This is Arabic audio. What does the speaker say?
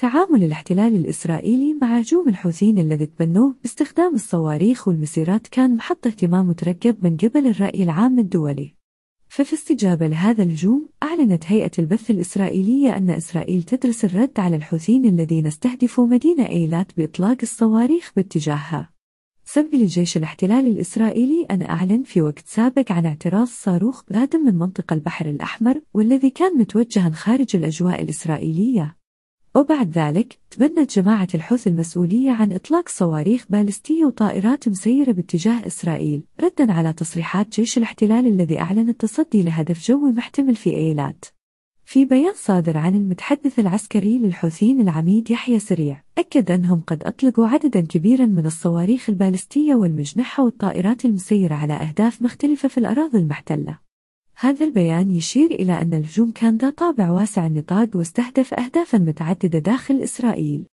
تعامل الاحتلال الإسرائيلي مع هجوم الحوثيين الذي تبنوه باستخدام الصواريخ والمسيرات كان محط اهتمام مترقب من قبل الرأي العام الدولي ففي استجابة لهذا الهجوم أعلنت هيئة البث الإسرائيلية أن إسرائيل تدرس الرد على الحوثيين الذين استهدفوا مدينة إيلات بإطلاق الصواريخ باتجاهها سب لجيش الاحتلال الإسرائيلي أن أعلن في وقت سابق عن اعتراض صاروخ قادم من منطقة البحر الأحمر والذي كان متوجها خارج الأجواء الإسرائيلية وبعد ذلك تبنت جماعة الحوثي المسؤولية عن إطلاق صواريخ بالستية وطائرات مسيرة باتجاه إسرائيل ردا على تصريحات جيش الاحتلال الذي أعلن التصدي لهدف جوي محتمل في إيلات في بيان صادر عن المتحدث العسكري للحوثيين العميد يحيى سريع أكد أنهم قد أطلقوا عددا كبيرا من الصواريخ البالستية والمجنحة والطائرات المسيرة على أهداف مختلفة في الأراضي المحتلة هذا البيان يشير إلى أن الهجوم كان ذا طابع واسع النطاق واستهدف أهدافا متعددة داخل إسرائيل